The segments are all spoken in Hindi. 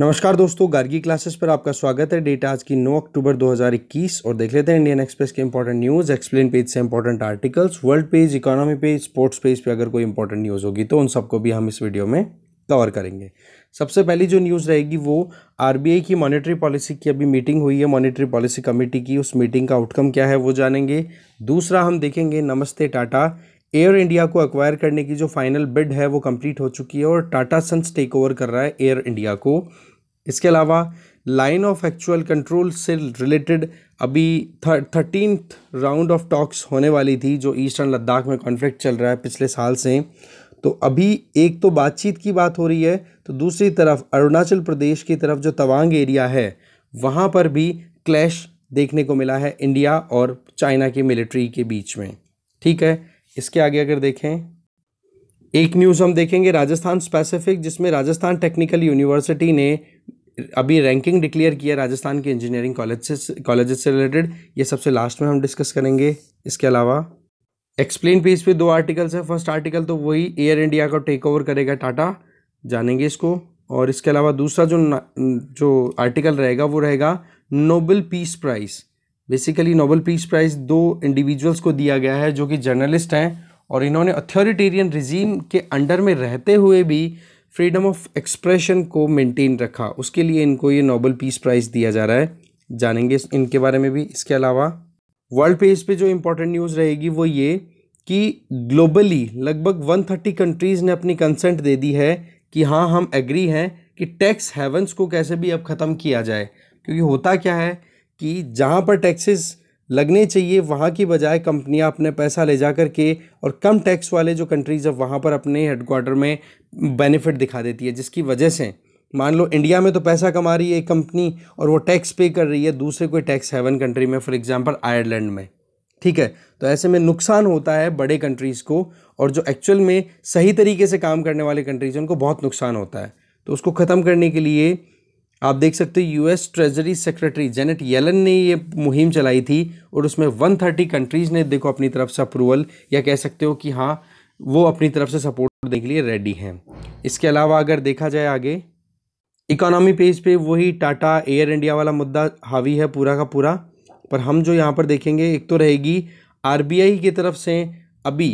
नमस्कार दोस्तों गार्गी क्लासेस पर आपका स्वागत है डेटा आज की 9 अक्टूबर 2021 और देख लेते हैं इंडियन एक्सप्रेस के इंपॉर्टेंट न्यूज़ एक्सप्लेन पेज से important articles world page economy page sports page पे अगर कोई इंपॉर्टेंट न्यूज़ होगी तो उन सबको भी हम इस वीडियो में कवर करेंगे सबसे पहली जो न्यूज़ रहेगी वो आर की मॉनिटरी पॉलिसी की अभी मीटिंग हुई है मॉनिटरी पॉलिसी कमेटी की उस मीटिंग का आउटकम क्या है वो जानेंगे दूसरा हम देखेंगे नमस्ते टाटा एयर इंडिया को अक्वायर करने की जो फाइनल बिड है वो कंप्लीट हो चुकी है और टाटा सन्स टेक ओवर कर रहा है एयर इंडिया को इसके अलावा लाइन ऑफ एक्चुअल कंट्रोल से रिलेटेड अभी थर्टीन राउंड ऑफ टॉक्स होने वाली थी जो ईस्टर्न लद्दाख में कॉन्फ्लिक्ट चल रहा है पिछले साल से तो अभी एक तो बातचीत की बात हो रही है तो दूसरी तरफ अरुणाचल प्रदेश की तरफ जो तवांग एरिया है वहाँ पर भी क्लैश देखने को मिला है इंडिया और चाइना की मिलिट्री के बीच में ठीक है इसके आगे अगर देखें एक न्यूज़ हम देखेंगे राजस्थान स्पेसिफिक जिसमें राजस्थान टेक्निकल यूनिवर्सिटी ने अभी रैंकिंग डिक्लेयर किया राजस्थान के इंजीनियरिंग कॉलेज से कॉलेज से रिलेटेड ये सबसे लास्ट में हम डिस्कस करेंगे इसके अलावा एक्सप्लेन पेज पे दो आर्टिकल्स है फर्स्ट आर्टिकल तो वही एयर इंडिया का टेक ओवर करेगा टाटा जानेंगे इसको और इसके अलावा दूसरा जो जो आर्टिकल रहेगा वो रहेगा Nobel peace prize basically Nobel peace prize दो इंडिविजुअल्स को दिया गया है जो कि जर्नलिस्ट हैं और इन्होंने अथॉरिटेरियन रिजीम के अंडर में रहते हुए भी फ्रीडम ऑफ एक्सप्रेशन को मेंटेन रखा उसके लिए इनको ये नोबल पीस प्राइज़ दिया जा रहा है जानेंगे इनके बारे में भी इसके अलावा वर्ल्ड पेज पे जो इम्पोर्टेंट न्यूज़ रहेगी वो ये कि ग्लोबली लगभग 130 कंट्रीज़ ने अपनी कंसेंट दे दी है कि हाँ हम एग्री हैं कि टैक्स हेवंस को कैसे भी अब ख़त्म किया जाए क्योंकि होता क्या है कि जहाँ पर टैक्सेस लगने चाहिए वहाँ की बजाय कंपनियाँ अपने पैसा ले जा कर के और कम टैक्स वाले जो कंट्रीज़ है वहाँ पर अपने हेडकोार्टर में बेनिफिट दिखा देती है जिसकी वजह से मान लो इंडिया में तो पैसा कमा रही है एक कंपनी और वो टैक्स पे कर रही है दूसरे कोई टैक्स हेवन कंट्री में फॉर एग्ज़ाम्पल आयरलैंड में ठीक है तो ऐसे में नुकसान होता है बड़े कंट्रीज़ को और जो एक्चुअल में सही तरीके से काम करने वाले कंट्रीज़ हैं उनको बहुत नुकसान होता है तो उसको ख़त्म करने के लिए आप देख सकते हो US treasury secretary Janet Yellen ने ये मुहिम चलाई थी और उसमें 130 कंट्रीज़ ने देखो अपनी तरफ से अप्रूवल या कह सकते हो कि हाँ वो अपनी तरफ से सपोर्ट देने के लिए रेडी हैं इसके अलावा अगर देखा जाए आगे इकोनॉमी पेज पे वही टाटा एयर इंडिया वाला मुद्दा हावी है पूरा का पूरा पर हम जो यहाँ पर देखेंगे एक तो रहेगी आर की तरफ से अभी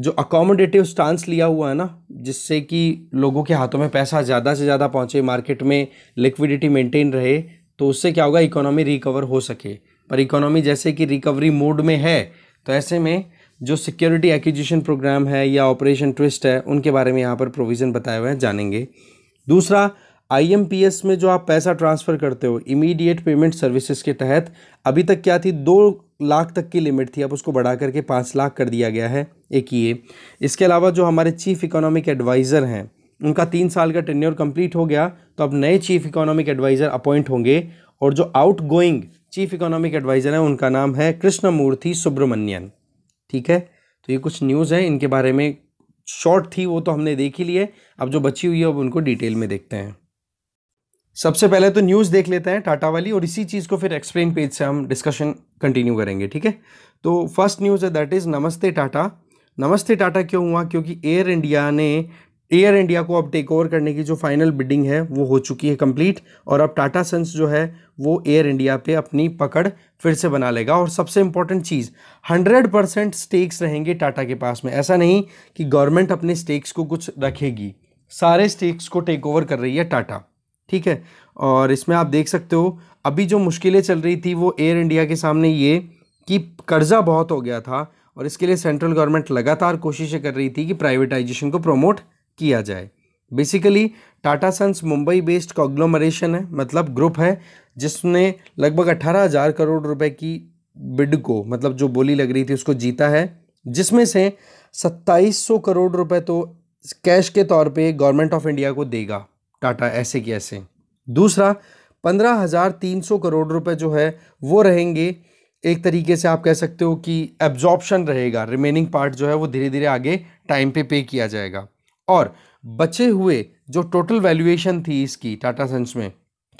जो अकोमोडेटिव स्टांस लिया हुआ है ना जिससे कि लोगों के हाथों में पैसा ज़्यादा से ज़्यादा पहुँचे मार्केट में लिक्विडिटी मेंटेन रहे तो उससे क्या होगा इकोनॉमी रिकवर हो सके पर इकोनॉमी जैसे कि रिकवरी मोड में है तो ऐसे में जो सिक्योरिटी एक्विजिशन प्रोग्राम है या ऑपरेशन ट्विस्ट है उनके बारे में यहाँ पर प्रोविज़न बताए हुए हैं जानेंगे दूसरा आईएमपीएस में जो आप पैसा ट्रांसफ़र करते हो इमीडिएट पेमेंट सर्विसेज के तहत अभी तक क्या थी दो लाख तक की लिमिट थी अब उसको बढ़ा करके पाँच लाख कर दिया गया है एक ये इसके अलावा जो हमारे चीफ इकोनॉमिक एडवाइज़र हैं उनका तीन साल का टेन्योर कंप्लीट हो गया तो अब नए चीफ इकोनॉमिक एडवाइज़र अपॉइंट होंगे और जो outgoing chief economic adviser हैं उनका नाम है कृष्णमूर्ति सुब्रमण्यन ठीक है तो ये कुछ न्यूज़ है इनके बारे में शॉर्ट थी वो तो हमने देख ही लिए अब जो बची हुई है अब उनको डिटेल में देखते हैं सबसे पहले तो न्यूज़ देख लेते हैं टाटा वाली और इसी चीज़ को फिर एक्सप्लेन पेज से हम डिस्कशन कंटिन्यू करेंगे ठीक है तो फर्स्ट न्यूज़ है दैट इज़ नमस्ते टाटा नमस्ते टाटा क्यों हुआ क्योंकि एयर इंडिया ने एयर इंडिया को अब टेक ओवर करने की जो फाइनल बिडिंग है वो हो चुकी है कंप्लीट और अब टाटा सन्स जो है वो एयर इंडिया पे अपनी पकड़ फिर से बना लेगा और सबसे इम्पॉर्टेंट चीज़ हंड्रेड परसेंट स्टेक्स रहेंगे टाटा के पास में ऐसा नहीं कि गवर्नमेंट अपने स्टेक्स को कुछ रखेगी सारे स्टेक्स को टेक ओवर कर रही है टाटा ठीक है और इसमें आप देख सकते हो अभी जो मुश्किलें चल रही थी वो एयर इंडिया के सामने ये कि कर्ज़ा बहुत हो गया था और इसके लिए सेंट्रल गवर्नमेंट लगातार कोशिशें कर रही थी कि प्राइवेटाइजेशन को प्रमोट किया जाए basically Tata Sons Mumbai based conglomeration है मतलब ग्रुप है जिसने लगभग अट्ठारह हज़ार करोड़ रुपए की बिड को मतलब जो बोली लग रही थी उसको जीता है जिसमें से सत्ताईस सौ करोड़ रुपए तो कैश के तौर पे गवर्नमेंट ऑफ इंडिया को देगा टाटा ऐसे कि ऐसे दूसरा पंद्रह हज़ार तीन सौ करोड़ रुपए जो है वो रहेंगे एक तरीके से आप कह सकते हो कि एब्जॉर्प्शन रहेगा रिमेनिंग पार्ट जो है वो धीरे धीरे आगे टाइम पे पे किया जाएगा और बचे हुए जो टोटल वैल्यूएशन थी इसकी टाटा सन्स में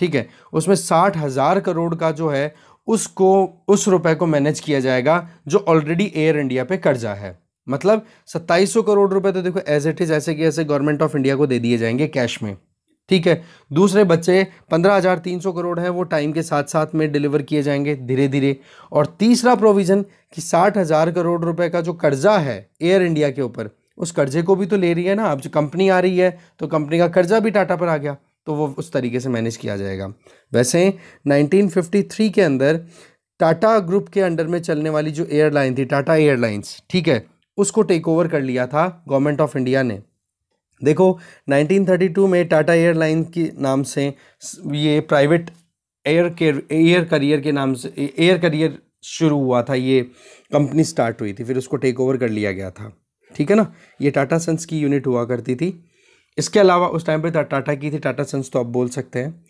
ठीक है उसमें साठ हज़ार करोड़ का जो है उसको उस रुपए को मैनेज किया जाएगा जो ऑलरेडी एयर इंडिया पे कर्जा है मतलब सत्ताईस सौ करोड़ रुपए तो देखो एज इट इज़ ऐसे कि ऐसे गवर्नमेंट ऑफ इंडिया को दे दिए जाएंगे कैश में ठीक है दूसरे बच्चे पंद्रह हज़ार तीन सौ करोड़ हैं वो टाइम के साथ साथ में डिलीवर किए जाएंगे धीरे धीरे और तीसरा प्रोविज़न कि साठ हज़ार करोड़ रुपए का जो कर्ज़ा है एयर इंडिया के ऊपर उस कर्जे को भी तो ले रही है ना अब जो कंपनी आ रही है तो कंपनी का कर्जा भी टाटा पर आ गया तो वो उस तरीके से मैनेज किया जाएगा वैसे नाइनटीन के अंदर टाटा ग्रुप के अंडर में चलने वाली जो एयरलाइन थी टाटा एयरलाइंस ठीक है उसको टेक ओवर कर लिया था गवर्नमेंट ऑफ इंडिया ने देखो 1932 में टाटा एयरलाइन के नाम से ये प्राइवेट एयर एयर करियर के नाम से एयर करियर शुरू हुआ था ये कंपनी स्टार्ट हुई थी फिर उसको टेक ओवर कर लिया गया था ठीक है ना ये टाटा सन्स की यूनिट हुआ करती थी इसके अलावा उस टाइम पे टाटा की थी टाटा सन्स तो आप बोल सकते हैं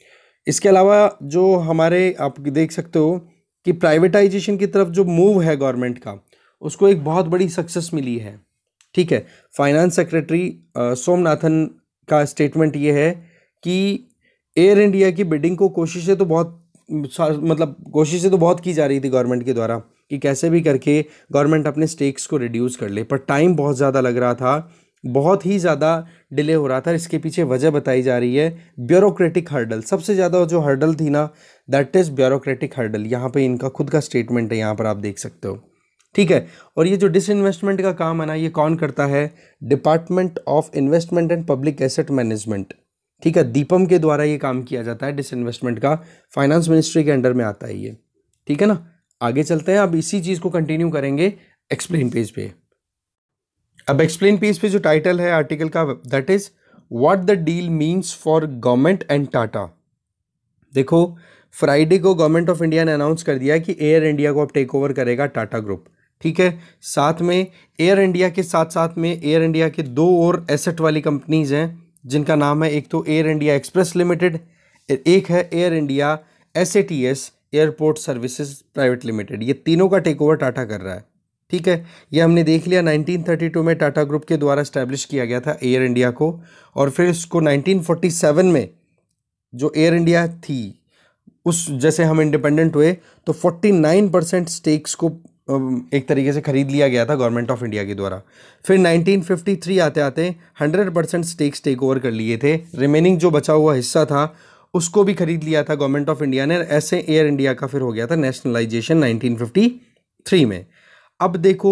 इसके अलावा जो हमारे आप देख सकते हो कि प्राइवेटाइजेशन की तरफ जो मूव है गवर्नमेंट का उसको एक बहुत बड़ी सक्सेस मिली है ठीक है फाइनेंस सेक्रेटरी सोमनाथन का स्टेटमेंट ये है कि एयर इंडिया की बिडिंग को कोशिशें तो बहुत मतलब कोशिशें तो बहुत की जा रही थी गवर्नमेंट के द्वारा कि कैसे भी करके गवर्नमेंट अपने स्टेक्स को रिड्यूस कर ले पर टाइम बहुत ज़्यादा लग रहा था बहुत ही ज़्यादा डिले हो रहा था इसके पीछे वजह बताई जा रही है ब्यूरोक्रेटिक हर्डल सबसे ज़्यादा जो हर्डल थी ना दैट इज़ ब्यूरोक्रेटिक हर्डल यहाँ पे इनका खुद का स्टेटमेंट है यहाँ पर आप देख सकते हो ठीक है और ये जो डिसइन्वेस्टमेंट का काम है ना ये कौन करता है department of investment and public asset management ठीक है दीपम के द्वारा ये काम किया जाता है डिसइन्वेस्टमेंट का फाइनेंस मिनिस्ट्री के अंडर में आता है ये ठीक है ना आगे चलते हैं अब इसी चीज़ को कंटिन्यू करेंगे एक्सप्लेन पेज पे अब एक्सप्लेन पेज पे जो टाइटल है आर्टिकल का that is what the deal means for government and Tata देखो फ्राइडे को गवर्नमेंट ऑफ इंडिया ने अनाउंस कर दिया कि एयर इंडिया को अब टेक ओवर करेगा टाटा ग्रुप ठीक है साथ में एयर इंडिया के साथ साथ में एयर इंडिया के दो और एसेट वाली कंपनीज़ हैं जिनका नाम है एक तो एयर इंडिया एक्सप्रेस लिमिटेड एक है Air India S A T S airport services private limited ये तीनों का टेक ओवर टाटा कर रहा है ठीक है ये हमने देख लिया 1932 में टाटा ग्रुप के द्वारा इस्टेब्लिश किया गया था एयर इंडिया को और फिर इसको 1947 में जो एयर इंडिया थी उस जैसे हम इंडिपेंडेंट हुए तो 49 परसेंट स्टेक्स को एक तरीके से ख़रीद लिया गया था गवर्नमेंट ऑफ इंडिया के द्वारा फिर 1953 आते आते 100 परसेंट स्टेक्स टेक ओवर कर लिए थे रिमेनिंग जो बचा हुआ हिस्सा था उसको भी खरीद लिया था गवर्नमेंट ऑफ इंडिया ने ऐसे एयर इंडिया का फिर हो गया था नेशनलाइजेशन नाइनटीन में अब देखो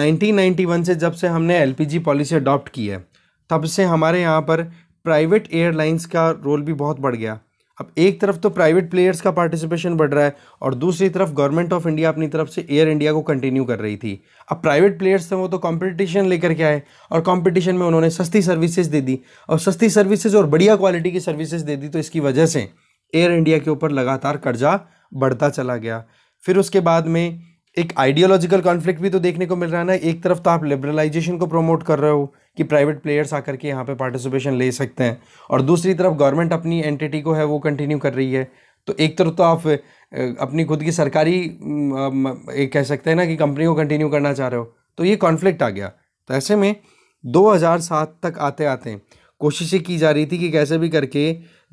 नाइनटीन से जब से हमने एल पॉलिसी अडॉप्ट की है तब से हमारे यहाँ पर प्राइवेट एयरलाइंस का रोल भी बहुत बढ़ गया अब एक तरफ तो प्राइवेट प्लेयर्स का पार्टिसिपेशन बढ़ रहा है और दूसरी तरफ गवर्नमेंट ऑफ इंडिया अपनी तरफ से एयर इंडिया को कंटिन्यू कर रही थी अब प्राइवेट प्लेयर्स थे वो तो कंपटीशन लेकर के आए और कंपटीशन में उन्होंने सस्ती सर्विसेज दे दी और सस्ती सर्विसेज और बढ़िया क्वालिटी की सर्विसेज दे दी तो इसकी वजह से एयर इंडिया के ऊपर लगातार कर्जा बढ़ता चला गया फिर उसके बाद में एक आइडियोलॉजिकल कॉन्फ्लिक्ट भी तो देखने को मिल रहा है ना एक तरफ तो आप लिबरलाइजेशन को प्रमोट कर रहे हो कि प्राइवेट प्लेयर्स आकर के यहाँ पे पार्टिसिपेशन ले सकते हैं और दूसरी तरफ गवर्नमेंट अपनी एंटिटी को है वो कंटिन्यू कर रही है तो एक तरफ तो आप अपनी खुद की सरकारी एक कह सकते हैं ना कि कंपनी को कंटिन्यू करना चाह रहे हो तो ये कॉन्फ्लिक्ट आ गया तो ऐसे में 2007 तक आते आते कोशिशें की जा रही थी कि कैसे भी करके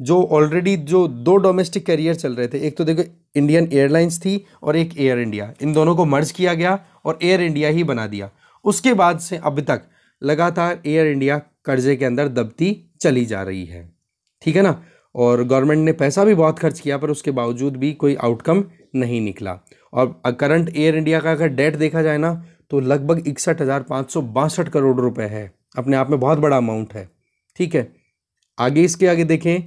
जो ऑलरेडी जो दो डोमेस्टिक कैरियर चल रहे थे एक तो देखो इंडियन एयरलाइंस थी और एक एयर इंडिया इन दोनों को मर्ज किया गया और एयर इंडिया ही बना दिया उसके बाद से अब तक लगातार एयर इंडिया कर्जे के अंदर दबती चली जा रही है ठीक है ना और गवर्नमेंट ने पैसा भी बहुत खर्च किया पर उसके बावजूद भी कोई आउटकम नहीं निकला और करंट एयर इंडिया का अगर डेट देखा जाए ना तो लगभग इकसठ हज़ार पाँच सौ बासठ करोड़ रुपए है अपने आप में बहुत बड़ा अमाउंट है ठीक है आगे इसके आगे देखें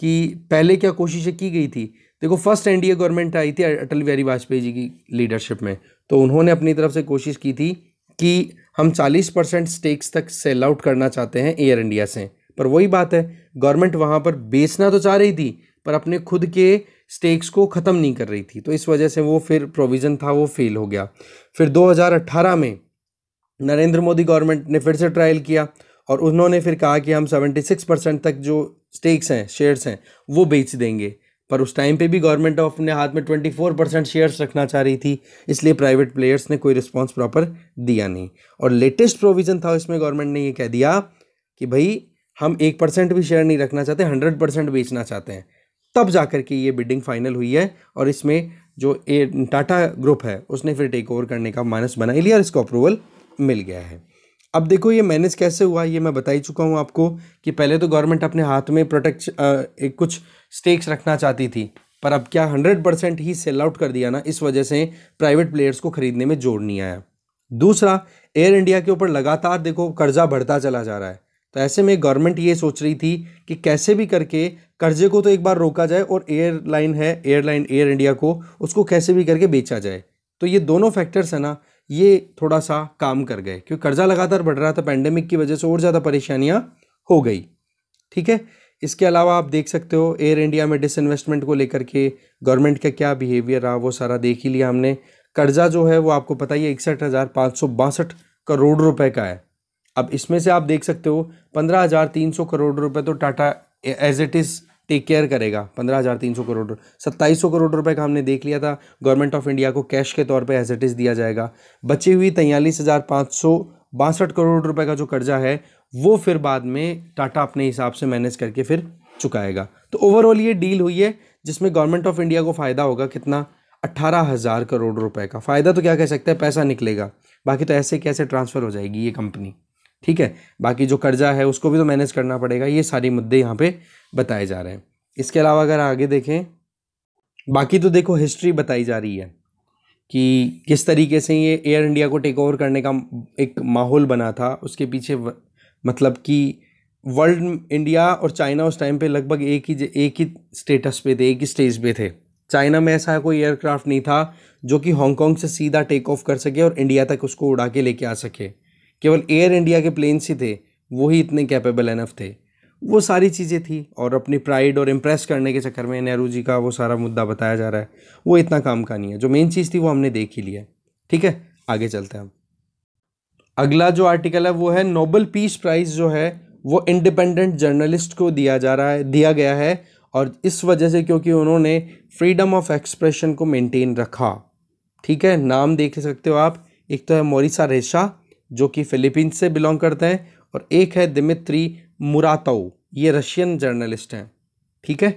कि पहले क्या कोशिशें की गई थी देखो फर्स्ट एनडीए गवर्नमेंट आई थी अटल बिहारी वाजपेयी जी की लीडरशिप में तो उन्होंने अपनी तरफ से कोशिश की थी कि हम 40 परसेंट स्टेक्स तक सेल आउट करना चाहते हैं एयर इंडिया से पर वही बात है गवर्नमेंट वहाँ पर बेचना तो चाह रही थी पर अपने खुद के स्टेक्स को ख़त्म नहीं कर रही थी तो इस वजह से वो फिर प्रोविज़न था वो फेल हो गया फिर 2018 में नरेंद्र मोदी गवर्नमेंट ने फिर से ट्रायल किया और उन्होंने फिर कहा कि हम 76 परसेंट तक जो स्टेक्स हैं शेयर्स हैं वो बेच देंगे पर उस टाइम पे भी गवर्नमेंट ऑफ अपने हाथ में ट्वेंटी फोर परसेंट शेयर्स रखना चाह रही थी इसलिए प्राइवेट प्लेयर्स ने कोई रिस्पॉन्स प्रॉपर दिया नहीं और लेटेस्ट प्रोविज़न था इसमें गवर्नमेंट ने ये कह दिया कि भाई हम एक परसेंट भी शेयर नहीं रखना चाहते हंड्रेड परसेंट बेचना चाहते हैं तब जा कर के ये बिडिंग फाइनल हुई है और इसमें जो ए टाटा ग्रुप है उसने फिर टेक ओवर करने का मानस बना लिया और इसको अप्रूवल मिल गया है अब देखो ये मैनेज कैसे हुआ ये मैं बता ही चुका हूँ आपको कि पहले तो गवर्नमेंट अपने हाथ में प्रोटेक्ट एक कुछ स्टेक्स रखना चाहती थी पर अब क्या हंड्रेड परसेंट ही सेल आउट कर दिया ना इस वजह से प्राइवेट प्लेयर्स को खरीदने में जोड़ नहीं आया दूसरा एयर इंडिया के ऊपर लगातार देखो कर्जा बढ़ता चला जा रहा है तो ऐसे में गवर्नमेंट ये सोच रही थी कि कैसे भी करके कर्जे को तो एक बार रोका जाए और एयरलाइन है एयरलाइन एयर इंडिया को उसको कैसे भी करके बेचा जाए तो ये दोनों फैक्टर्स है ना ये थोड़ा सा काम कर गए क्योंकि कर्जा लगातार बढ़ रहा था पैंडेमिक की वजह से और ज़्यादा परेशानियाँ हो गई ठीक है इसके अलावा आप देख सकते हो एयर इंडिया में डिसइन्वेस्टमेंट को लेकर के गवर्नमेंट का क्या बिहेवियर रहा वो सारा देख ही लिया हमने कर्जा जो है वो आपको पता ही है इकसठ हज़ार पाँच सौ बासठ करोड़ रुपए का है अब इसमें से आप देख सकते हो पंद्रह हज़ार तीन सौ करोड़ रुपए तो Tata as it is take care करेगा पंद्रह हज़ार तीन सौ करोड़ सत्ताईस सौ करोड़ रुपए का हमने देख लिया था गवर्नमेंट ऑफ इंडिया को कैश के तौर पर एज इट इज़ दिया जाएगा बची हुई तैयलीस हज़ार पाँच सौ बासठ करोड़ रुपए का जो कर्जा है वो फिर बाद में टाटा अपने हिसाब से मैनेज करके फिर चुकाएगा तो ओवरऑल ये डील हुई है जिसमें गवर्नमेंट ऑफ इंडिया को फ़ायदा होगा कितना अट्ठारह हज़ार करोड़ रुपए का फ़ायदा तो क्या कह सकते हैं पैसा निकलेगा बाकी तो ऐसे कैसे ट्रांसफ़र हो जाएगी ये कंपनी ठीक है बाकी जो कर्जा है उसको भी तो मैनेज करना पड़ेगा ये सारे मुद्दे यहाँ पे बताए जा रहे हैं इसके अलावा अगर आगे देखें बाकी तो देखो हिस्ट्री बताई जा रही है कि किस तरीके से ये एयर इंडिया को टेक ओवर करने का एक माहौल बना था उसके पीछे मतलब कि वर्ल्ड इंडिया और चाइना उस टाइम पे लगभग एक ही एक ही स्टेटस पे थे एक ही स्टेज पे थे चाइना में ऐसा कोई एयरक्राफ्ट नहीं था जो कि हांगकॉन्ग से सीधा टेक ऑफ कर सके और इंडिया तक उसको उड़ा के लेके आ सके केवल एयर इंडिया के प्लेन्स ही थे वही इतने कैपेबल एनफ थे वो सारी चीज़ें थी और अपनी प्राइड और इम्प्रेस करने के चक्कर में नेहरू जी का वो सारा मुद्दा बताया जा रहा है वो इतना काम का नहीं है जो मेन चीज़ थी वो हमने देख ही लिया ठीक है आगे चलते हैं हम अगला जो आर्टिकल है वो है नोबल पीस प्राइज़ जो है वो इंडिपेंडेंट जर्नलिस्ट को दिया जा रहा है दिया गया है और इस वजह से क्योंकि उन्होंने फ्रीडम ऑफ एक्सप्रेशन को मेंटेन रखा ठीक है नाम देख सकते हो आप एक तो है मोरिसा रेशा जो कि फिलीपींस से बिलोंग करते हैं और एक है दिमित्री मुरातो ये रशियन जर्नलिस्ट हैं ठीक है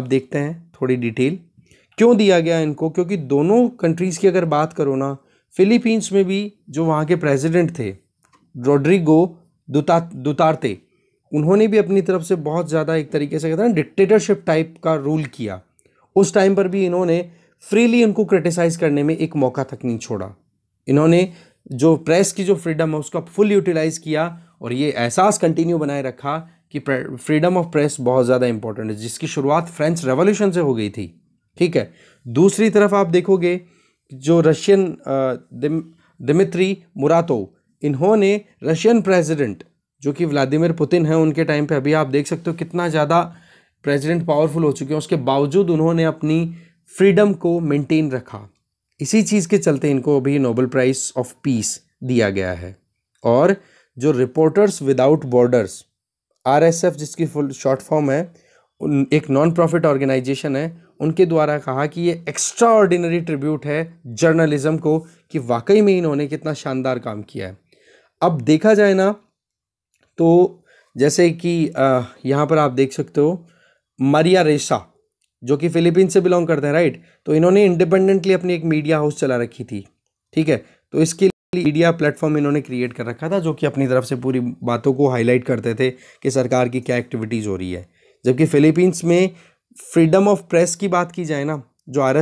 अब देखते हैं थोड़ी डिटेल क्यों दिया गया इनको क्योंकि दोनों कंट्रीज़ की अगर बात करो ना फिलीपींस में भी जो वहाँ के प्रेसिडेंट थे रोड्रिगो दुता दुतारते उन्होंने भी अपनी तरफ से बहुत ज़्यादा एक तरीके से कहते हैं डिक्टेटरशिप टाइप का रूल किया उस टाइम पर भी इन्होंने फ्रीली उनको क्रिटिसाइज़ करने में एक मौका तक नहीं छोड़ा इन्होंने जो प्रेस की जो फ्रीडम है उसका फुल यूटिलाइज़ किया और ये एहसास कंटिन्यू बनाए रखा कि फ्रीडम ऑफ प्रेस बहुत ज़्यादा इंपॉर्टेंट है जिसकी शुरुआत फ्रेंच रेवोल्यूशन से हो गई थी ठीक है दूसरी तरफ आप देखोगे जो रशियन दिमित्री मुरातो इन्होंने रशियन प्रेसिडेंट जो कि व्लादिमिर पुतिन हैं उनके टाइम पे अभी आप देख सकते हो कितना ज़्यादा प्रेसिडेंट पावरफुल हो चुके हैं उसके बावजूद उन्होंने अपनी फ्रीडम को मेंटेन रखा इसी चीज़ के चलते इनको अभी नोबल प्राइज़ ऑफ पीस दिया गया है और जो रिपोर्टर्स विदाउट बॉर्डर्स आर जिसकी फुल शॉर्ट फॉर्म है एक नॉन प्रॉफिट ऑर्गेनाइजेशन है उनके द्वारा कहा कि ये एक्स्ट्रा ऑर्डिनरी ट्रिब्यूट है जर्नलिज्म को कि वाकई में इन्होंने कितना शानदार काम किया है अब देखा जाए ना तो जैसे कि यहाँ पर आप देख सकते हो मरिया रेसा जो कि फिलीपीन से बिलोंग करते हैं राइट तो इन्होंने इंडिपेंडेंटली अपनी एक मीडिया हाउस चला रखी थी ठीक है तो इसके लिए मीडिया प्लेटफॉर्म इन्होंने क्रिएट कर रखा था जो कि अपनी तरफ से पूरी बातों को हाईलाइट करते थे कि सरकार की क्या एक्टिविटीज़ हो रही है जबकि फिलीपींस में फ्रीडम ऑफ प्रेस की बात की जाए ना जो आर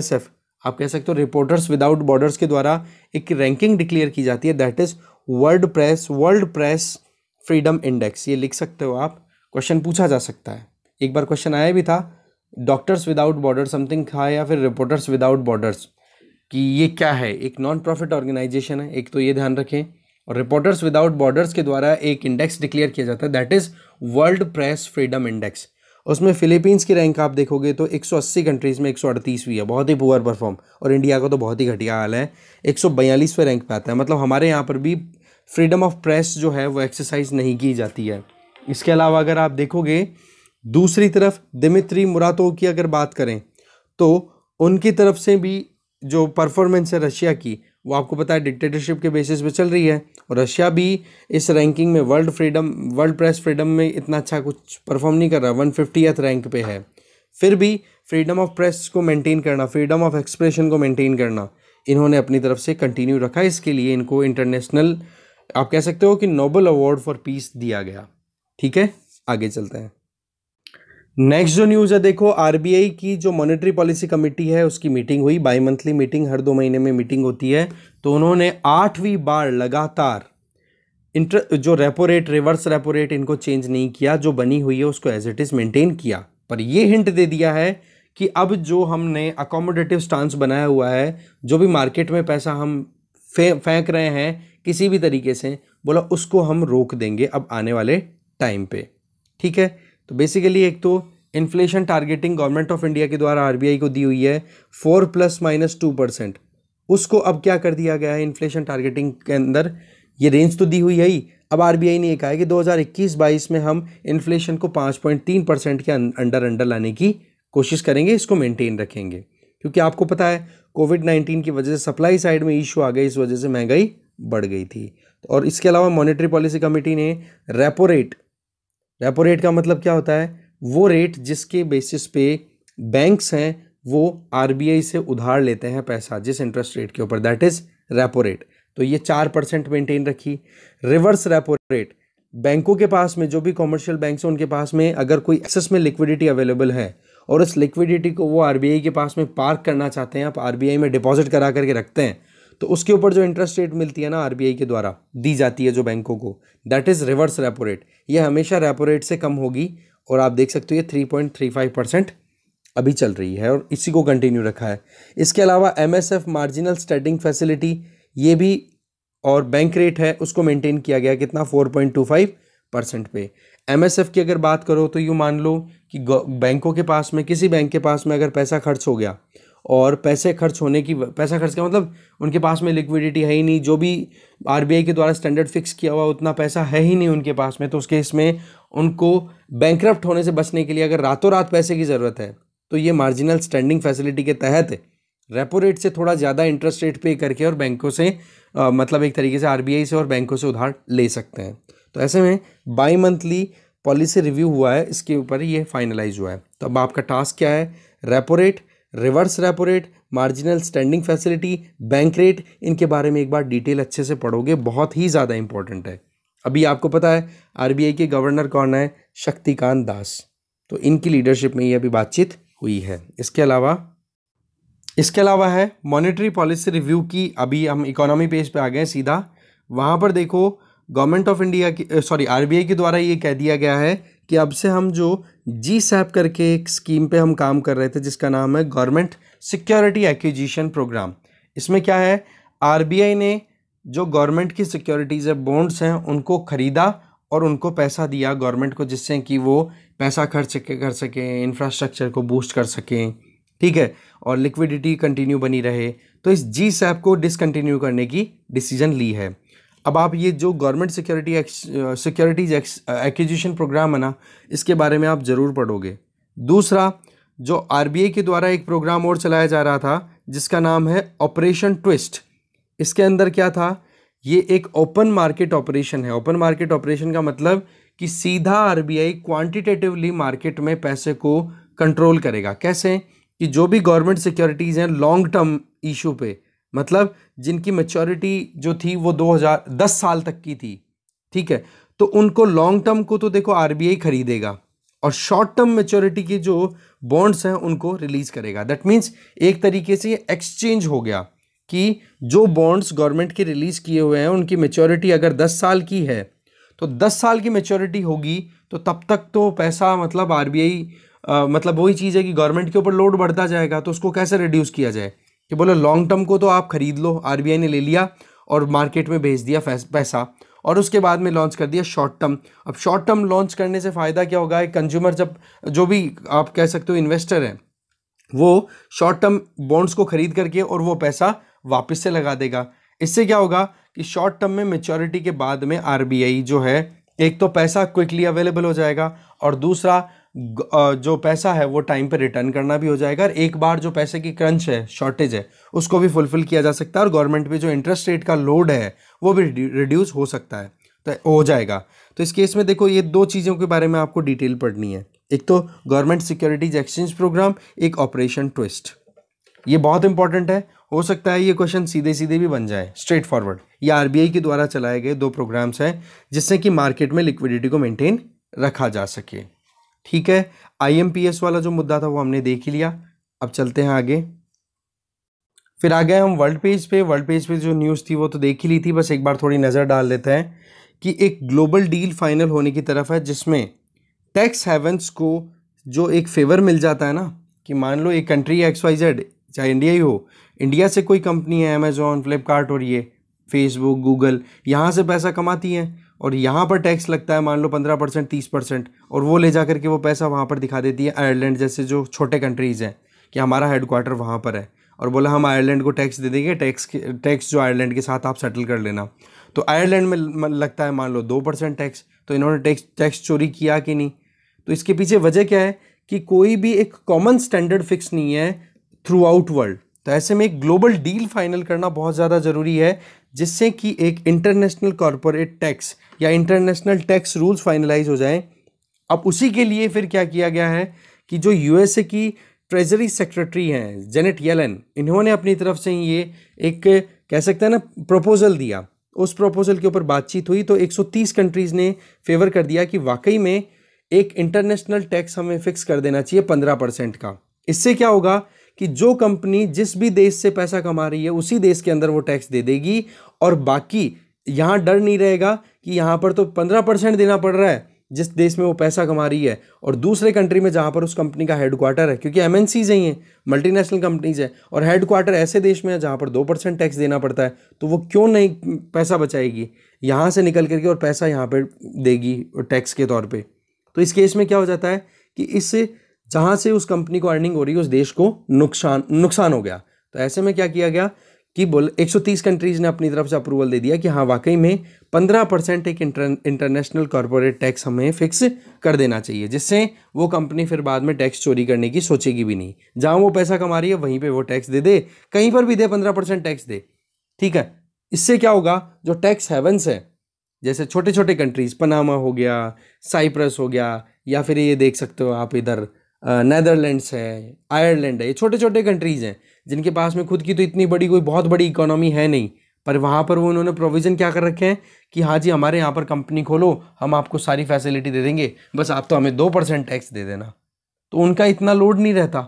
आप कह सकते हो रिपोर्टर्स विदाउट बॉर्डर्स के द्वारा एक रैंकिंग डिक्लेयर की जाती है that is world press world press freedom index ये लिख सकते हो आप क्वेश्चन पूछा जा सकता है एक बार क्वेश्चन आया भी था डॉक्टर्स विदाउट बॉर्डर समथिंग था या फिर रिपोर्टर्स विदाउट बॉर्डर्स कि ये क्या है एक नॉन प्रॉफिट ऑर्गेनाइजेशन है एक तो ये ध्यान रखें और रिपोर्टर्स विदाउट बॉर्डर्स के द्वारा एक इंडेक्स डिक्लेयर किया जाता है that is world press freedom index उसमें फ़िलीपींस की रैंक आप देखोगे तो 180 कंट्रीज़ में एक हुई है बहुत ही पुअर परफॉर्म और इंडिया का तो बहुत ही घटिया हाल है एक सौ रैंक पे आता है मतलब हमारे यहाँ पर भी फ्रीडम ऑफ प्रेस जो है वो एक्सरसाइज नहीं की जाती है इसके अलावा अगर आप देखोगे दूसरी तरफ दिमित्री मुरातो की अगर बात करें तो उनकी तरफ से भी जो परफॉर्मेंस है रशिया की वो आपको पता है डिक्टेटरशिप के बेसिस पे चल रही है और रशिया भी इस रैंकिंग में world freedom world press freedom में इतना अच्छा कुछ परफॉर्म नहीं कर रहा वन फिफ्टीथ रैंक पे है फिर भी फ्रीडम ऑफ प्रेस को मेंटेन करना फ्रीडम ऑफ एक्सप्रेशन को मेंटेन करना इन्होंने अपनी तरफ से कंटिन्यू रखा इसके लिए इनको इंटरनेशनल आप कह सकते हो कि नोबल अवार्ड फॉर पीस दिया गया ठीक है आगे चलते हैं नेक्स्ट जो न्यूज़ है देखो आरबीआई की जो मॉनेटरी पॉलिसी कमेटी है उसकी मीटिंग हुई बाई मंथली मीटिंग हर दो महीने में मीटिंग होती है तो उन्होंने आठवीं बार लगातार इंटर जो repo rate reverse repo rate इनको चेंज नहीं किया जो बनी हुई है उसको एज इट इज़ मेंटेन किया पर ये हिंट दे दिया है कि अब जो हमने अकोमोडेटिव स्टांस बनाया हुआ है जो भी मार्केट में पैसा हम फे फेंक रहे हैं किसी भी तरीके से बोला उसको हम रोक देंगे अब आने वाले टाइम पे ठीक है तो बेसिकली एक तो inflation targeting government of India के द्वारा आरबीआई को दी हुई है four plus minus two percent उसको अब क्या कर दिया गया है इन्फ्लेशन टारगेटिंग के अंदर ये रेंज तो दी हुई है ही अब आरबीआई ने ये कहा है कि 2021-22 में हम इन्फ्लेशन को 5.3 परसेंट के अंडर अंडर लाने की कोशिश करेंगे इसको मेंटेन रखेंगे क्योंकि आपको पता है कोविड 19 की वजह से सप्लाई साइड में इशू आ गए इस वजह से महंगाई बढ़ गई थी और इसके अलावा मॉनेटरी पॉलिसी कमेटी ने रेपो रेट रेपो रेट का मतलब क्या होता है वो रेट जिसके बेसिस पे बैंक्स हैं वो आरबीआई से उधार लेते हैं पैसा जिस इंटरेस्ट रेट के ऊपर दैट इज़ रेपो रेट तो ये चार परसेंट मेंटेन रखी रिवर्स रेपो रेट बैंकों के पास में जो भी कॉमर्शियल बैंक्स हैं उनके पास में अगर कोई एक्सेस में लिक्विडिटी अवेलेबल है और उस लिक्विडिटी को वो आरबीआई के पास में पार्क करना चाहते हैं आप आरबीआई में डिपॉजिट करा करके रखते हैं तो उसके ऊपर जो इंटरेस्ट रेट मिलती है ना आरबीआई के द्वारा दी जाती है जो बैंकों को that is reverse repo rate ये हमेशा रेपो रेट से कम होगी और आप देख सकते हो ये three point three five percent अभी चल रही है और इसी को कंटिन्यू रखा है इसके अलावा M S F marginal standing facility ये भी और बैंक रेट है उसको मेंटेन किया गया कितना four point two five percent पे एम एस एफ की अगर बात करो तो यूँ मान लो कि बैंकों के पास में किसी बैंक के पास में अगर पैसा खर्च हो गया और पैसे खर्च होने की पैसा खर्च का मतलब उनके पास में लिक्विडिटी है ही नहीं जो भी आर के द्वारा स्टैंडर्ड फिक्स किया हुआ उतना पैसा है ही नहीं उनके पास में तो उस केस में उनको बैंक्रप्ट होने से बचने के लिए अगर रातों रात पैसे की ज़रूरत है तो ये मार्जिनल स्टैंडिंग फैसिलिटी के तहत रेपो रेट से थोड़ा ज़्यादा इंटरेस्ट रेट पे करके और बैंकों से आ, मतलब एक तरीके से आर से और बैंकों से उधार ले सकते हैं तो ऐसे में बाई मंथली पॉलिसी रिव्यू हुआ है इसके ऊपर ये फाइनलाइज हुआ है तो अब आपका टास्क क्या है repo rate reverse repo rate marginal standing facility bank rate इनके बारे में एक बार डिटेल अच्छे से पढ़ोगे बहुत ही ज़्यादा इंपॉर्टेंट है अभी आपको पता है आरबीआई के गवर्नर कौन है शक्तिकांत दास तो इनकी लीडरशिप में ये अभी बातचीत हुई है इसके अलावा इसके अलावा है मॉनेटरी पॉलिसी रिव्यू की अभी हम इकोनॉमी पेज पे आ गए सीधा वहाँ पर देखो गवर्नमेंट ऑफ इंडिया की सॉरी आरबीआई के द्वारा ये कह दिया गया है कि अब से हम जो जी सैप करके एक स्कीम पे हम काम कर रहे थे जिसका नाम है गवर्नमेंट सिक्योरिटी एक्विजिशन प्रोग्राम इसमें क्या है आरबीआई ने जो गवर्नमेंट की सिक्योरिटीज़ है बॉन्ड्स हैं उनको ख़रीदा और उनको पैसा दिया गवर्नमेंट को जिससे कि वो पैसा खर्च कर सकें इंफ्रास्ट्रक्चर को बूस्ट कर सकें ठीक है और लिक्विडिटी कंटिन्यू बनी रहे तो इस जी सैप को डिसकंटिन्यू करने की डिसीजन ली है अब आप ये जो government security securities acquisition program है ना इसके बारे में आप ज़रूर पढ़ोगे दूसरा जो आर के द्वारा एक प्रोग्राम और चलाया जा रहा था जिसका नाम है ऑपरेशन ट्विस्ट इसके अंदर क्या था ये एक ओपन मार्केट ऑपरेशन है ओपन मार्केट ऑपरेशन का मतलब कि सीधा आर क्वांटिटेटिवली मार्केट में पैसे को कंट्रोल करेगा कैसे कि जो भी गवर्नमेंट सिक्योरिटीज़ हैं लॉन्ग टर्म इशू पे मतलब जिनकी मेच्योरिटी जो थी वो 2010 साल तक की थी ठीक है तो उनको लॉन्ग टर्म को तो देखो आरबीआई खरीदेगा और शॉर्ट टर्म मेच्योरिटी के जो बॉन्ड्स हैं उनको रिलीज़ करेगा दैट मीन्स एक तरीके से एक्सचेंज हो गया कि जो बॉन्ड्स गवर्नमेंट के रिलीज़ किए हुए हैं उनकी मेच्योरिटी अगर दस साल की है तो दस साल की मेच्योरिटी होगी तो तब तक तो पैसा मतलब आरबीआई मतलब वही चीज़ है कि गवर्नमेंट के ऊपर लोड बढ़ता जाएगा तो उसको कैसे रिड्यूस किया जाए कि बोलो लॉन्ग टर्म को तो आप खरीद लो आरबीआई ने ले लिया और मार्केट में भेज दिया पैसा और उसके बाद में लॉन्च कर दिया शॉर्ट टर्म अब शॉर्ट टर्म लॉन्च करने से फ़ायदा क्या होगा कंज्यूमर जब जो भी आप कह सकते हो इन्वेस्टर हैं वो शॉर्ट टर्म बॉन्ड्स को खरीद करके और वो पैसा वापस से लगा देगा इससे क्या होगा कि शॉर्ट टर्म में मेच्योरिटी के बाद में आरबीआई जो है एक तो पैसा क्विकली अवेलेबल हो जाएगा और दूसरा जो पैसा है वो टाइम पर रिटर्न करना भी हो जाएगा और एक बार जो पैसे की क्रंच है शॉर्टेज है उसको भी फुलफिल किया जा सकता है और गवर्नमेंट पे जो इंटरेस्ट रेट का लोड है वो भी रिड्यूस हो सकता है तो हो जाएगा तो इस केस में देखो ये दो चीज़ों के बारे में आपको डिटेल पढ़नी है एक तो गवर्नमेंट सिक्योरिटीज एक्सचेंज प्रोग्राम एक ऑपरेशन ट्विस्ट ये बहुत इंपॉर्टेंट है हो सकता है ये क्वेश्चन सीधे सीधे भी बन जाए स्ट्रेट फॉरवर्ड ये आर के द्वारा चलाए गए दो प्रोग्राम्स हैं जिससे कि मार्केट में लिक्विडिटी को मेंटेन रखा जा सके ठीक है आईएमपीएस वाला जो मुद्दा था वो हमने देख ही लिया अब चलते हैं आगे फिर आ गए हम वर्ल्ड पेज पे वर्ल्ड पेज पे जो न्यूज़ थी वो तो देख ही ली थी बस एक बार थोड़ी नज़र डाल लेते हैं कि एक ग्लोबल डील फाइनल होने की तरफ है जिसमें टैक्स हैवंस को जो एक फेवर मिल जाता है ना कि मान लो एक कंट्री एक्स वाई जेड चाहे इंडिया ही हो इंडिया से कोई कंपनी है अमेजोन फ्लिपकार्ट और ये फेसबुक गूगल यहाँ से पैसा कमाती हैं और यहाँ पर टैक्स लगता है मान लो पंद्रह परसेंट तीस परसेंट और वो ले जा करके वो पैसा वहाँ पर दिखा देती है आयरलैंड जैसे जो छोटे कंट्रीज़ हैं कि हमारा हेडकोार्टर वहाँ पर है और बोला हम आयरलैंड को टैक्स दे देंगे टैक्स टैक्स जो आयरलैंड के साथ आप सेटल कर लेना तो आयरलैंड में लगता है मान लो दो परसेंट टैक्स तो इन्होंने टैक्स टैक्स चोरी किया कि नहीं तो इसके पीछे वजह क्या है कि कोई भी एक कॉमन स्टैंडर्ड फिक्स नहीं है थ्रू आउट वर्ल्ड तो ऐसे में एक ग्लोबल डील फाइनल करना बहुत ज़्यादा ज़रूरी है जिससे कि एक इंटरनेशनल कॉरपोरेट टैक्स या इंटरनेशनल टैक्स रूल्स फाइनलाइज हो जाएं अब उसी के लिए फिर क्या किया गया है कि जो यूएसए की ट्रेजरी सेक्रेटरी हैं जेनेट येलन इन्होंने अपनी तरफ से ये एक कह सकते हैं ना प्रपोजल दिया उस प्रपोजल के ऊपर बातचीत हुई तो 130 कंट्रीज़ ने फेवर कर दिया कि वाकई में एक इंटरनेशनल टैक्स हमें फिक्स कर देना चाहिए पंद्रह परसेंट का इससे क्या होगा कि जो कंपनी जिस भी देश से पैसा कमा रही है उसी देश के अंदर वो टैक्स दे देगी और बाकी यहाँ डर नहीं रहेगा कि यहाँ पर तो पंद्रह परसेंट देना पड़ रहा है जिस देश में वो पैसा कमा रही है और दूसरे कंट्री में जहाँ पर उस कंपनी का हेडक्वार्टर है क्योंकि एम ही हैं मल्टीनेशनल कंपनीज हैं और हेडक्वार्टर ऐसे देश में है जहाँ पर दो परसेंट टैक्स देना पड़ता है तो वो क्यों नहीं पैसा बचाएगी यहाँ से निकल करके और पैसा यहाँ पर देगी टैक्स के तौर पर तो इस केस में क्या हो जाता है कि इससे जहाँ से उस कंपनी को अर्निंग हो रही है उस देश को नुकसान नुकसान हो गया तो ऐसे में क्या किया गया कि बोल 130 कंट्रीज़ ने अपनी तरफ से अप्रूवल दे दिया कि हाँ वाकई में 15 परसेंट एक इंटरनेशनल कॉरपोरेट टैक्स हमें फिक्स कर देना चाहिए जिससे वो कंपनी फिर बाद में टैक्स चोरी करने की सोचेगी भी नहीं जहाँ वो पैसा कमा रही है वहीं पर वो टैक्स दे दे कहीं पर भी दे पंद्रह टैक्स दे ठीक है इससे क्या होगा जो टैक्स हेवंस है जैसे छोटे छोटे कंट्रीज़ पनामा हो गया साइप्रस हो गया या फिर ये देख सकते हो आप इधर नैदरलैंड्स है आयरलैंड है ये छोटे छोटे कंट्रीज़ हैं जिनके पास में खुद की तो इतनी बड़ी कोई बहुत बड़ी इकोनॉमी है नहीं पर वहाँ पर वो उन्होंने प्रोविज़न क्या कर रखे हैं कि हाँ जी हमारे यहाँ पर कंपनी खोलो हम आपको सारी फैसिलिटी दे देंगे बस आप तो हमें दो परसेंट टैक्स दे देना तो उनका इतना लोड नहीं रहता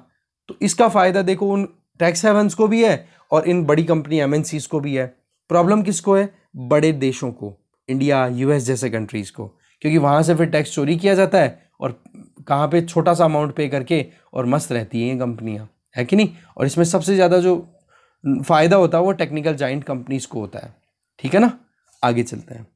तो इसका फ़ायदा देखो उन टैक्स हेवंस को भी है और इन बड़ी कंपनी एम को भी है प्रॉब्लम किसको है बड़े देशों को इंडिया यूएस जैसे कंट्रीज़ को क्योंकि वहाँ से फिर टैक्स चोरी किया जाता है और कहाँ पे छोटा सा अमाउंट पे करके और मस्त रहती हैं कंपनियाँ है कि नहीं और इसमें सबसे ज़्यादा जो फ़ायदा होता है वो टेक्निकल जाइंट कंपनीज को होता है ठीक है ना आगे चलते हैं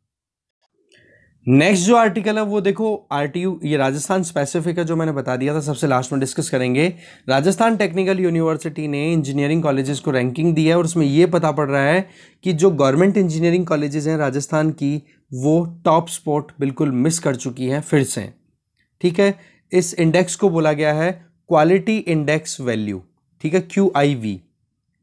नेक्स्ट जो आर्टिकल है वो देखो आर ये राजस्थान स्पेसिफिक है जो मैंने बता दिया था सबसे लास्ट में डिस्कस करेंगे राजस्थान टेक्निकल यूनिवर्सिटी ने इंजीनियरिंग कॉलेजेस को रैंकिंग दी है और उसमें ये पता पड़ रहा है कि जो गवर्नमेंट इंजीनियरिंग कॉलेजेस हैं राजस्थान की वो टॉप स्पॉट बिल्कुल मिस कर चुकी हैं फिर से ठीक है इस इंडेक्स को बोला गया है क्वालिटी इंडेक्स वैल्यू ठीक है क्यू आई वी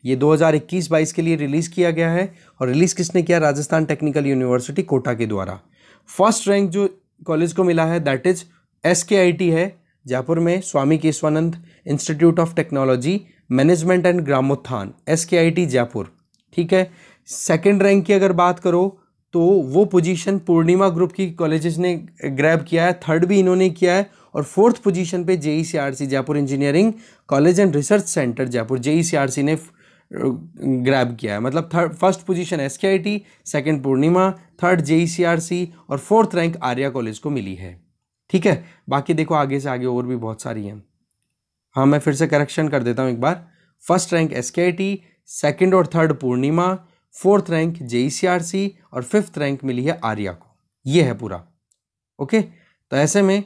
ये 2021-22 के लिए रिलीज़ किया गया है और रिलीज़ किसने किया राजस्थान टेक्निकल यूनिवर्सिटी कोटा के द्वारा फर्स्ट रैंक जो कॉलेज को मिला है that is S K I T है जयपुर में Swami Keshwanand institute of technology management and Gramothan S K I T Jaipur ठीक है सेकेंड रैंक की अगर बात करो तो वो पोजीशन पूर्णिमा ग्रुप की कॉलेजेस ने ग्रैब किया है थर्ड भी इन्होंने किया है और फोर्थ पोजीशन पे JECRC e Jaipur engineering college and research centre Jaipur JECRC e ने ग्रैब किया है मतलब third first position S K I T second Poornima third JECRC e और फोर्थ रैंक आर्या कॉलेज को मिली है ठीक है बाकी देखो आगे से आगे और भी बहुत सारी हैं हाँ मैं फिर से करेक्शन कर देता हूँ एक बार first rank S K I T second और third Poornima fourth rank J और फिफ्थ रैंक मिली है आर्या को ये है पूरा ओके तो ऐसे में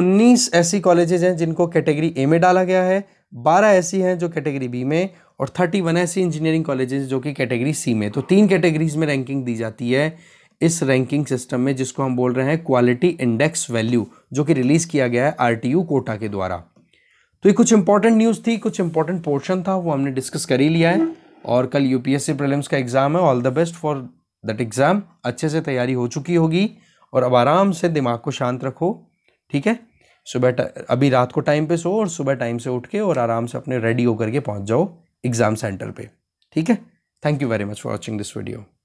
19 ऐसी कॉलेजेज हैं जिनको कैटेगरी ए में डाला गया है 12 ऐसी हैं जो कैटेगरी बी में और 31 ऐसी इंजीनियरिंग कॉलेजेस जो कि कैटेगरी सी में तो तीन कैटेगरीज में रैंकिंग दी जाती है इस रैंकिंग सिस्टम में जिसको हम बोल रहे हैं क्वालिटी इंडेक्स वैल्यू जो कि रिलीज़ किया गया है आरटीयू कोटा के द्वारा तो ये कुछ इंपॉर्टेंट न्यूज़ थी कुछ इंपॉर्टेंट पोर्शन था वो हमने डिस्कस कर ही लिया है और कल यूपीएससी प्रम्स का एग्ज़ाम है all the best for that exam अच्छे से तैयारी हो चुकी होगी और अब आराम से दिमाग को शांत रखो ठीक है सुबह अभी रात को टाइम पे सो और सुबह टाइम से उठ के और आराम से अपने रेडी होकर के पहुँच जाओ एग्ज़ाम सेंटर पर ठीक है thank you very much for watching this video